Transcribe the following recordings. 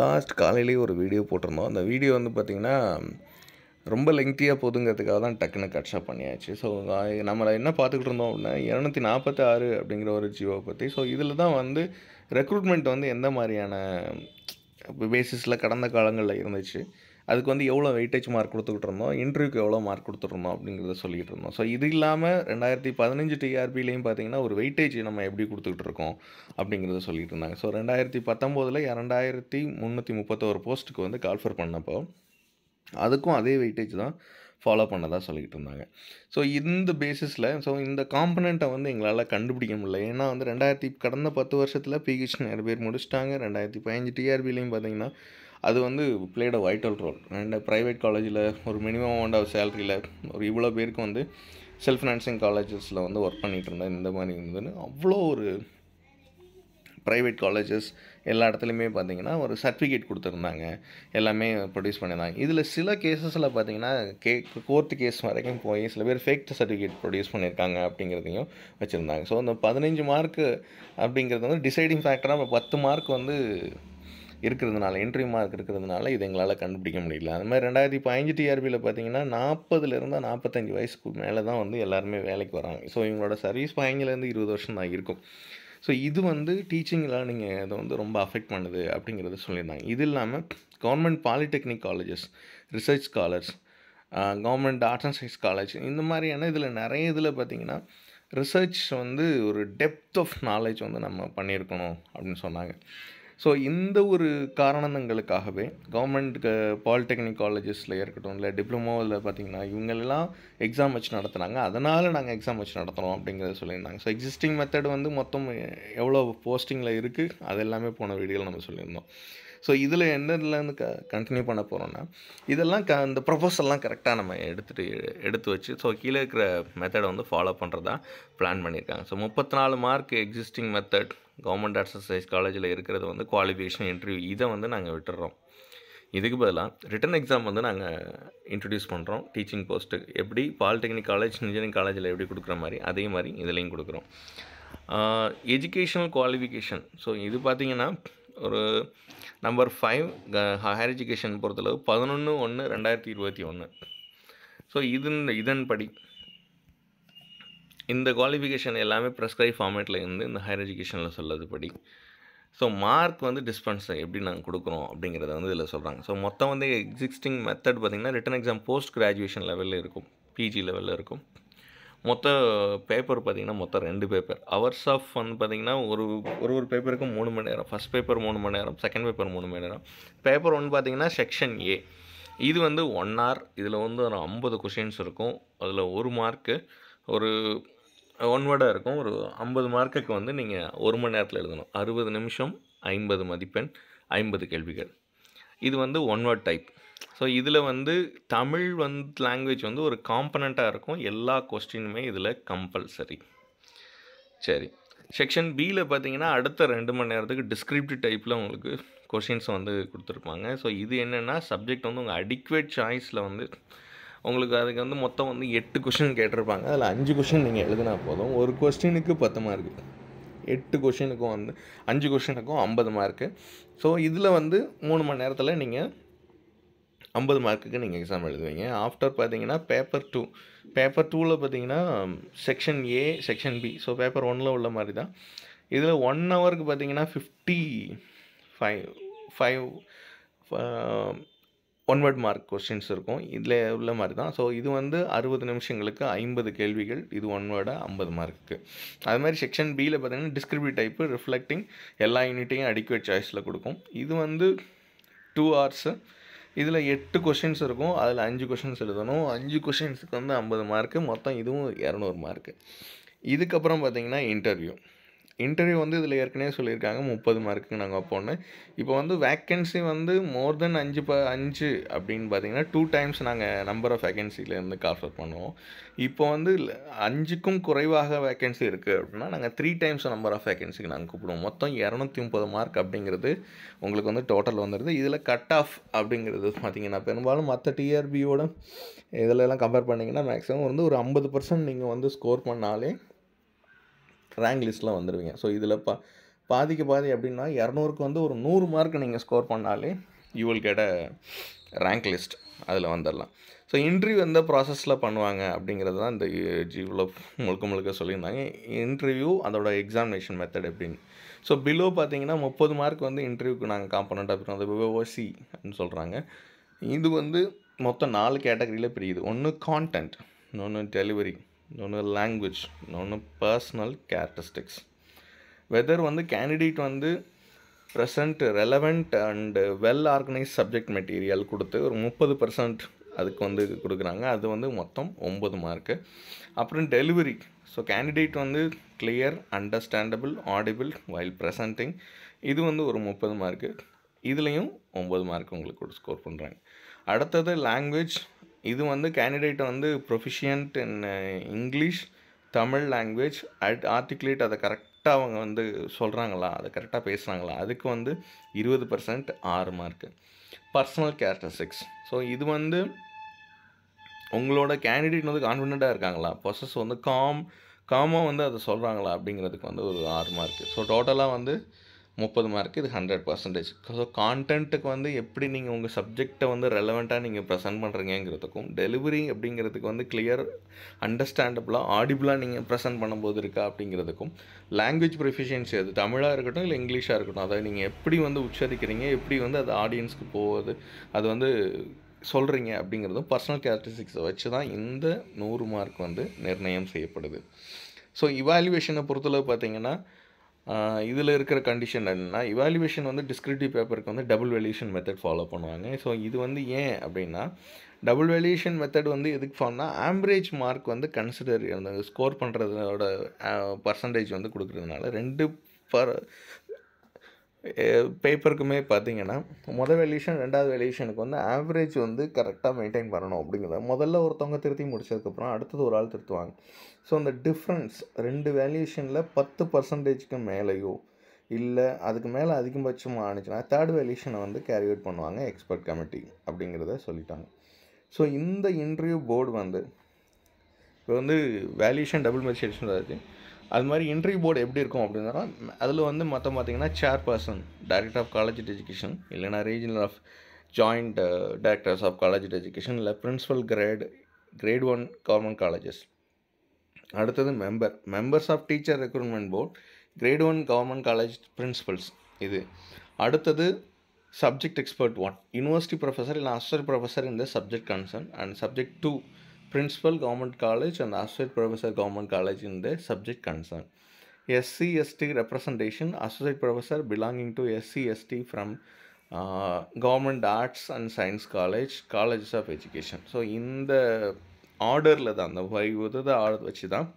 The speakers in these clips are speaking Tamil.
லாஸ்ட் காலையிலேயே ஒரு வீடியோ போட்டிருந்தோம் அந்த வீடியோ வந்து பார்த்திங்கன்னா ரொம்ப லெங்க்த்தியாக போதுங்கிறதுக்காக தான் டக்குன்னு கட்ஷாப் பண்ணியாச்சு ஸோ நம்ம என்ன பார்த்துக்கிட்டு இருந்தோம் அப்படின்னா இரநூத்தி நாற்பத்தி ஆறு அப்படிங்கிற ஒரு ஜியோவை பற்றி ஸோ இதில் தான் வந்து ரெக்ரூட்மெண்ட் வந்து எந்த மாதிரியான பேசிஸில் கடந்த காலங்களில் இருந்துச்சு அதுக்கு வந்து எவ்வளோ வெயிட்டேஜ் மார்க் கொடுத்துக்கிட்டு இருந்தோம் இன்டர்வியூக்கு எவ்வளோ மார்க் கொடுத்துருந்தோம் அப்படிங்கிறத சொல்லிகிட்டு இருந்தோம் ஸோ இது இல்லாமல் ரெண்டாயிரத்தி பதினஞ்சு டிஆர்பிலையும் பார்த்தீங்கன்னா ஒரு வெயிட்டேஜ் நம்ம எப்படி கொடுத்துக்கிட்டு இருக்கோம் அப்படிங்கிறத சொல்லிகிட்டு இருந்தாங்க ஸோ ரெண்டாயிரத்தி பத்தொம்போதில் இரண்டாயிரத்தி முந்நூற்றி முப்பத்தோரு போஸ்ட்டுக்கு வந்து கால்ஃபர் பண்ணப்போ அதுக்கும் அதே வெயிட்டேஜ் தான் ஃபாலோ பண்ணதாக சொல்லிக்கிட்டு இருந்தாங்க ஸோ இந்த பேசிஸில் ஸோ இந்த காம்பனண்ட்டை வந்து எங்களால் கண்டுபிடிக்க முடியல ஏன்னா வந்து ரெண்டாயிரத்தி கடந்த பத்து வருஷத்தில் பிஹெச் நிறைய பேர் முடிச்சிட்டாங்க ரெண்டாயிரத்தி பதினஞ்சு டிஆர்பிலையும் பார்த்தீங்கன்னா அது வந்து played a vital role and private காலேஜில் ஒரு மினிமம் அமௌண்ட் ஆஃப் சேலரியில் ஒரு இவ்வளோ பேருக்கு வந்து செல்ஃப் ஃபினான்சிங் காலேஜஸில் வந்து ஒர்க் பண்ணிகிட்டு இருந்தேன் இந்த மாதிரி இருந்ததுன்னு அவ்வளோ ஒரு ப்ரைவேட் காலேஜஸ் எல்லா இடத்துலையுமே பார்த்தீங்கன்னா ஒரு சர்டிஃபிகேட் கொடுத்துருந்தாங்க எல்லாமே ப்ரொடியூஸ் பண்ணியிருந்தாங்க இதில் சில கேசஸில் பார்த்தீங்கன்னா கே கோர்ட்டு கேஸ் வரைக்கும் போய் சில பேர் ஃபேக் சர்டிஃபிகேட் ப்ரொடியூஸ் பண்ணியிருக்காங்க அப்படிங்கிறதையும் வச்சுருந்தாங்க ஸோ அந்த பதினஞ்சு மார்க்கு அப்படிங்கிறது வந்து டிசைடிங் ஃபேக்டராக பத்து மார்க் வந்து இருக்கிறதுனால என்ட்ரி மார்க் இருக்கிறதுனால இதை எங்களால் கண்டுபிடிக்க முடியல அந்த மாதிரி ரெண்டாயிரத்தி பதினஞ்சு டிஆர்பியில் பார்த்தீங்கன்னா நாற்பதுலேருந்து நாற்பத்தஞ்சு வயசுக்கு மேலே தான் வந்து எல்லாருமே வேலைக்கு வராங்க ஸோ இவங்களோட சர்வீஸ் பயங்கிலேருந்து இருபது வருஷம் தான் இருக்கும் ஸோ இது வந்து டீச்சிங்கெலாம் நீங்கள் இதை வந்து ரொம்ப அஃபெக்ட் பண்ணுது அப்படிங்கிறத சொல்லியிருந்தாங்க இது இல்லாமல் government polytechnic colleges research scholars government arts and science college இந்த மாதிரியான இதில் நிறைய இதில் பார்த்திங்கன்னா ரிசர்ச் வந்து ஒரு டெப்த் ஆஃப் நாலேஜ் வந்து நம்ம பண்ணியிருக்கணும் அப்படின்னு சொன்னாங்க ஸோ இந்த ஒரு காரணங்களுக்காகவே கவர்மெண்ட் பாலிடெக்னிக் காலேஜஸில் இருக்கட்டும் இல்லை டிப்ளமோவில் பார்த்திங்கன்னா இவங்களெல்லாம் எக்ஸாம் வச்சு நடத்துனாங்க அதனால் நாங்கள் எக்ஸாம் வச்சு நடத்துகிறோம் அப்படிங்கிறத சொல்லியிருந்தாங்க ஸோ எக்ஸிஸ்டிங் மெத்தட் வந்து மொத்தம் எவ்வளோ போஸ்டிங்கில் இருக்குது அது எல்லாமே போன வீடியோவில் நம்ம சொல்லியிருந்தோம் ஸோ இதில் என்னதுலேருந்து க கண்டினியூ பண்ண போகிறோன்னா இதெல்லாம் க இந்த ப்ரொபோசல்லாம் கரெக்டாக நம்ம எடுத்துகிட்டு எடுத்து வச்சு ஸோ கீழே இருக்கிற மெத்தடை வந்து ஃபாலோ பண்ணுறதா பிளான் பண்ணியிருக்காங்க ஸோ முப்பத்தி நாலு mark existing method government arts காலேஜில் இருக்கிறது வந்து குவாலிஃபிகேஷன் இன்டர்வியூ இதை வந்து நாங்கள் விட்டுறோம் இதுக்கு பதிலாக ரிட்டன் எக்ஸாம் வந்து நாங்கள் இன்ட்ரடியூஸ் பண்ணுறோம் டீச்சிங் போஸ்ட்டு எப்படி பாலிடெக்னிக் காலேஜ் இன்ஜினியரிங் காலேஜில் எப்படி கொடுக்குற மாதிரி அதே மாதிரி இதுலேயும் கொடுக்குறோம் எஜுகேஷனல் குவாலிஃபிகேஷன் ஸோ இது பார்த்திங்கன்னா ஒரு நம்பர் ஃபைவ் ஹையர் எஜுகேஷன் பொறுத்தளவு பதினொன்று ஒன்று ரெண்டாயிரத்தி இருபத்தி ஒன்று ஸோ இதன் இதன்படி இந்த குவாலிஃபிகேஷன் எல்லாமே ப்ரெஸ்கிரைப் ஃபார்மேட்டில் இருந்து இந்த ஹையர் எஜுகேஷனில் சொல்லது படி ஸோ மார்க் வந்து டிஸ்பென்ஸ் எப்படி நாங்கள் கொடுக்குறோம் அப்படிங்கிறத வந்து இதில் சொல்கிறாங்க ஸோ மொத்தம் வந்து எக்ஸிஸ்டிங் மெத்தட் பார்த்திங்கன்னா ரிட்டன் எக்ஸாம் போஸ்ட் கிராஜுவேஷன் லெவலில் இருக்கும் பிஜி லெவலில் இருக்கும் மொத்த பேப்பர் பார்த்திங்கன்னா மொத்தம் ரெண்டு பேப்பர் அவர்ஸ் ஆஃப் வந்து பார்த்திங்கன்னா ஒரு ஒரு ஒரு பேப்பருக்கும் மூணு மணி நேரம் ஃபஸ்ட் பேப்பர் மூணு மணி நேரம் செகண்ட் பேப்பர் மூணு மணி நேரம் பேப்பர் ஒன்று பார்த்திங்கன்னா செக்ஷன் ஏ இது வந்து ஒன் ஹவர் இதில் வந்து ஒரு ஐம்பது கொஷின்ஸ் இருக்கும் அதில் ஒரு மார்க்கு ஒரு ஒன் வேர்டாக இருக்கும் ஒரு ஐம்பது மார்க்குக்கு வந்து நீங்கள் ஒரு மணி நேரத்தில் எழுதணும் அறுபது நிமிஷம் ஐம்பது மதிப்பெண் ஐம்பது கேள்விகள் இது வந்து ஒன் வேர்ட் டைப் ஸோ இதில் வந்து தமிழ் வந்து லாங்குவேஜ் வந்து ஒரு காம்பனண்ட்டாக இருக்கும் எல்லா கொஸ்டினுமே இதில் கம்பல்சரி சரி செக்ஷன் பியில் பார்த்தீங்கன்னா அடுத்த ரெண்டு மணி நேரத்துக்கு டிஸ்கிரிப்டிவ் டைப்பில் உங்களுக்கு கொஷின்ஸ் வந்து கொடுத்துருப்பாங்க ஸோ இது என்னென்னா சப்ஜெக்ட் வந்து உங்கள் அடிக்குவேட் சாய்ஸில் வந்து உங்களுக்கு அதுக்கு வந்து மொத்தம் வந்து எட்டு கொஷின் கேட்டிருப்பாங்க அதில் அஞ்சு கொஷின் நீங்கள் எழுதினா போதும் ஒரு கொஸ்டினுக்கு பத்து மார்க்கு எட்டு கொஷினுக்கும் வந்து அஞ்சு கொஷினுக்கும் ஐம்பது மார்க்கு ஸோ இதில் வந்து மூணு மணி நேரத்தில் நீங்கள் ஐம்பது மார்க்குக்கு நீங்கள் எக்ஸாம் எழுதுவீங்க ஆஃப்டர் பார்த்தீங்கன்னா பேப்பர் டூ பேப்பர் டூவில் பார்த்தீங்கன்னா section A section B so paper ஒனில் உள்ள மாதிரி தான் இதில் ஒன் ஹவருக்கு பார்த்தீங்கன்னா fifty five five one mark questions இருக்கும் இதில் உள்ள மாதிரி தான் ஸோ இது வந்து அறுபது நிமிஷங்களுக்கு ஐம்பது கேள்விகள் இது ஒன் ஐம்பது மார்க்கு அது மாதிரி செக்ஷன் பியில் பார்த்தீங்கன்னா டிஸ்கிரிபியூ டைப்பு ரிஃப்ளெக்டிங் எல்லா யூனிட்டையும் அடிக்குவேட் சாய்ஸில் கொடுக்கும் இது வந்து டூ ஹவர்ஸு இதில் எட்டு கொஷின்ஸ் இருக்கும் அதில் அஞ்சு கொஷின்ஸ் எழுதணும் அஞ்சு கொஷின்ஸுக்கு வந்து ஐம்பது மார்க்கு மொத்தம் இதுவும் இரநூறு மார்க்கு இதுக்கப்புறம் பார்த்திங்கன்னா இன்டர்வியூ இன்டர்வியூ வந்து இதில் ஏற்கனவே சொல்லியிருக்காங்க முப்பது மார்க்குங்க நாங்கள் வைப்போம்னு இப்போ வந்து வேக்கன்சி வந்து மோர் தென் அஞ்சு ப அஞ்சு அப்படின்னு பார்த்தீங்கன்னா டூ டைம்ஸ் நாங்கள் நம்பர் ஆஃப் வேக்கன்சிலேருந்து இருந்து பண்ணுவோம் இப்போ வந்து அஞ்சுக்கும் குறைவாக வேக்கன்சி இருக்குது அப்படின்னா நாங்கள் த்ரீ டைம்ஸ் நம்பர் ஆஃப் வேக்கன்சிக்கு நாங்கள் கூப்பிடுவோம் மொத்தம் இரநூத்தி முப்பது மார்க் அப்படிங்கிறது உங்களுக்கு வந்து டோட்டல் வந்துடுது இதில் கட் ஆஃப் அப்படிங்கிறது பார்த்தீங்கன்னா பெரும்பாலும் மற்ற டிஆர்பியோட இதிலெல்லாம் கம்பேர் பண்ணிங்கன்னா மேக்ஸிமம் வந்து ஒரு ஐம்பது பர்சன்ட் நீங்கள் வந்து ஸ்கோர் பண்ணாலே ரேங்க் லிஸ்ட்லாம் வந்துடுவீங்க ஸோ இதில் பா பாதிக்கு பாதி அப்படின்னா இரநூறுக்கு வந்து ஒரு நூறு மார்க் நீங்கள் ஸ்கோர் பண்ணாலே you will a rank list அதில் வந்துடலாம் ஸோ இன்டர்வியூ எந்த ப்ராசஸில் பண்ணுவாங்க அப்படிங்கிறது தான் இந்த ஜீவில் முழுக்க முழுக்க சொல்லியிருந்தாங்க இன்டர்வியூ அதோட எக்ஸாமினேஷன் மெத்தட் எப்படின்னு ஸோ பிலோ பார்த்தீங்கன்னா முப்பது மார்க் வந்து இன்டர்வியூக்கு நாங்கள் காம்பனண்ட்டாக பிரிக்கிறோம் அது விவோசி அப்படின்னு சொல்கிறாங்க இது வந்து மொத்தம் நாலு கேட்டகரியில் பிரியுது ஒன்று கான்டென்ட் இன்னொன்று டெலிவரி இன்னொன்று லாங்குவேஜ் இன்னொன்று பர்சனல் கேரக்டரிஸ்டிக்ஸ் வெதர் வந்து கேண்டிடேட் வந்து present relevant and well organise subject material கொடுத்து ஒரு முப்பது பர்சன்ட் அதுக்கு வந்து கொடுக்குறாங்க அது வந்து மொத்தம் ஒம்பது மார்க்கு அப்புறம் டெலிவரி ஸோ கேண்டிடேட் வந்து clear understandable audible while presenting இது வந்து ஒரு முப்பது மார்க்கு இதுலேயும் ஒம்பது மார்க் உங்களுக்கு ஸ்கோர் பண்ணுறாங்க அடுத்தது லாங்குவேஜ் இது வந்து கேண்டிடேட்டை வந்து proficient in English Tamil language at articulate அதை கரெக்டாக அவங்க வந்து சொல்கிறாங்களா அதை கரெக்டாக பேசுகிறாங்களா அதுக்கு வந்து இருபது பர்சன்ட் ஆறு மார்க்கு பர்சனல் கேரக்டரிஸ்டிக்ஸ் ஸோ இது வந்து உங்களோட கேண்டிடேட் வந்து கான்ஃபிடெண்ட்டாக இருக்காங்களா ப்ரொசஸ் வந்து காம் காமாக வந்து அதை சொல்கிறாங்களா அப்படிங்கிறதுக்கு வந்து ஒரு ஆறு மார்க்கு ஸோ டோட்டலாக வந்து முப்பது மார்க் இது ஹண்ட்ரட் பர்சன்டேஜ் ஸோ கான்டென்ட்டுக்கு வந்து எப்படி நீங்கள் உங்கள் சப்ஜெக்டை வந்து ரெலவெண்ட்டாக நீங்கள் ப்ரெசென்ட் பண்ணுறீங்கிறதுக்கும் டெலிவரி அப்படிங்கிறதுக்கு வந்து கிளியர் அண்டர்ஸ்டாண்டபுளாக ஆடிபிளாக நீங்கள் ப்ரெசென்ட் பண்ணும்போது இருக்கா அப்படிங்கிறதுக்கும் லாங்குவேஜ் ப்ரொஃபிஷியன்சி அது தமிழாக இருக்கட்டும் இல்லை இங்கிலீஷாக இருக்கட்டும் அதை நீங்கள் எப்படி வந்து உச்சரிக்கிறீங்க எப்படி வந்து அது ஆடியன்ஸ்க்கு போகுது அது வந்து சொல்கிறீங்க அப்படிங்கிறதும் பர்சனல் கேரக்டரிஸ்டிக்ஸை வச்சு தான் இந்த நூறு மார்க் வந்து நிர்ணயம் செய்யப்படுது ஸோ இவாலுவேஷனை பொறுத்தளவு பார்த்திங்கன்னா இதில் இருக்கிற கண்டிஷன் என்னென்னா இவாலுவேஷன் வந்து டிஸ்கிரிட்டிவ் பேப்பருக்கு வந்து டபுள் வேல்யூஷன் மெத்தட் ஃபாலோ பண்ணுவாங்க ஸோ இது வந்து ஏன் அப்படின்னா டபுள் வேல்யூஷன் மெத்தட் வந்து எதுக்கு ஃபார்ம்னா ஆம்பரேஜ் மார்க் வந்து கன்சிடர் அந்த ஸ்கோர் பண்ணுறதோட பர்சன்டேஜ் வந்து கொடுக்குறதுனால ரெண்டு பர் பேப்பருக்குமே பார்த்தீங்கன்னா முதல் வேல்யூஷன் ரெண்டாவது வேல்யூஷனுக்கு வந்து ஆவரேஜ் வந்து கரெக்டாக மெயின்டைன் பண்ணணும் அப்படிங்கிறத முதல்ல ஒருத்தவங்க திருத்தி முடிச்சதுக்கப்புறம் அடுத்தது ஒரு ஆள் திருத்துவாங்க ஸோ அந்த டிஃப்ரென்ஸ் ரெண்டு வேல்யூஷனில் பத்து பர்சன்டேஜ்க்கு மேலேயோ இல்லை அதுக்கு மேலே அதிகபட்சமாக ஆணுச்சுன்னா தேர்ட் வேல்யூஷனை வந்து கேரி அவுட் பண்ணுவாங்க எக்ஸ்பர்ட் கமிட்டி அப்படிங்கிறத சொல்லிட்டாங்க ஸோ இந்த இன்டர்வியூ போர்டு வந்து இப்போ வந்து வேல்யூஷன் டபுள் மெசேஜ் ஆச்சு அது மாதிரி இன்ட்ரி போர்டு எப்படி இருக்கும் அப்படின்னா அதில் வந்து மற்ற பார்த்தீங்கன்னா chairperson director of college education இல்லைனா regional of joint directors of college education இல்லை principal grade grade one government colleges அடுத்தது member members of teacher recruitment board grade one government college principals இது அடுத்தது subject expert one university professor இல்லை அசர் ப்ரொஃபஸர் இந்த subject concern and subject to Principal Government College and Associate Professor Government College in the subject concerned. SCST representation, Associate Professor belonging to SCST from uh, Government Arts and Science College, Colleges of Education. So இந்த ஆர்டரில் தான் அந்த வைவது ஆர்டர் வச்சு தான்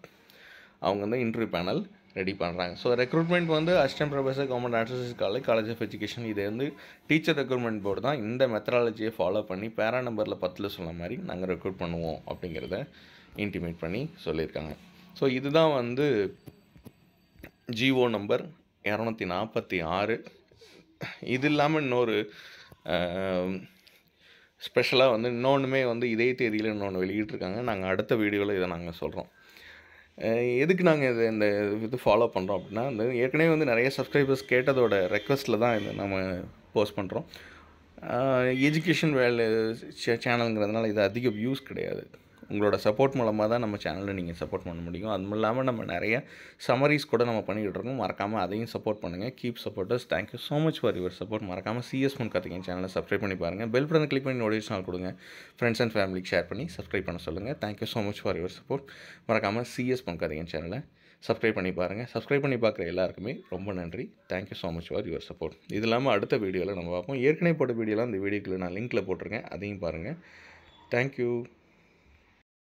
அவங்க வந்து இன்டர்வியூ பேனல் ரெடி பண்ணுறாங்க ஸோ ரெக்ரூட்மெண்ட் வந்து assistant professor government arts college college of education இது வந்து டீச்சர் ரெக்ரூட்மெண்ட் போர்டு தான் இந்த மெத்தடாலஜியை ஃபாலோ பண்ணி பேரா நம்பரில் பத்தில் சொன்ன மாதிரி நாங்கள் ரெக்ரூட் பண்ணுவோம் அப்படிங்கிறத இன்டிமேட் பண்ணி சொல்லியிருக்காங்க ஸோ இதுதான் வந்து ஜிஓ நம்பர் இரநூத்தி நாற்பத்தி ஆறு இது இல்லாமல் இன்னொரு ஸ்பெஷலாக வந்து இன்னொன்றுமே வந்து இதே தேதியில் இன்னொன்று வெளியிட்ருக்காங்க நாங்கள் அடுத்த வீடியோவில் இதை நாங்கள் சொல்கிறோம் எதுக்கு நாங்கள் இது இந்த இது ஃபாலோ பண்ணுறோம் அப்படின்னா இந்த ஏற்கனவே வந்து நிறைய சப்ஸ்கிரைபர்ஸ் கேட்டதோட ரெக்வஸ்ட்டில் தான் இது நம்ம போஸ்ட் பண்ணுறோம் எஜுகேஷன் வேல்யூ சே சேனலுங்கிறதுனால இது அதிக வியூஸ் கிடையாது உங்களோட சப்போர்ட் மூலமாக தான் நம்ம சேனலில் நீங்கள் சப்போர்ட் பண்ண முடியும் அதுவும் இல்லாமல் நம்ம நிறைய சமரிஸ் கூட நம்ம பண்ணிகிட்டு இருக்கோம் மறக்காமல் அதையும் சப்போர்ட் பண்ணுங்கள் keep supporters thank you so much for your support மறக்காமல் சிஎஸ் முன் கற்றுக்கங்க சேனலை சப்ஸ்கிரைப் பண்ணி பாருங்கள் பெல் பட்டன் கிளிக் பண்ணி நோட்டிஃபிகேஷன் கொடுங்க ஃப்ரெண்ட்ஸ் அண்ட் ஃபேமிலிக்கு ஷேர் பண்ணி சப்ஸ்கிரைப் பண்ண சொல்லுங்கள் thank you so much for your support மறக்காமல் சிஎஸ் முன் கற்றுக்கங்க சேனலை சப்ஸ்கிரைப் பண்ணி பாருங்கள் சப்ஸ்கிரைப் பண்ணி பார்க்குற எல்லாருக்குமே ரொம்ப நன்றி thank you so much for your support இது இல்லாமல் அடுத்த வீடியோவில் நம்ம பார்ப்போம் ஏற்கனவே போட்ட வீடியோலாம் அந்த வீடியோக்குள்ளே நான் லிங்க்கில் போட்டிருக்கேன் அதையும் பாருங்கள் தேங்க்யூ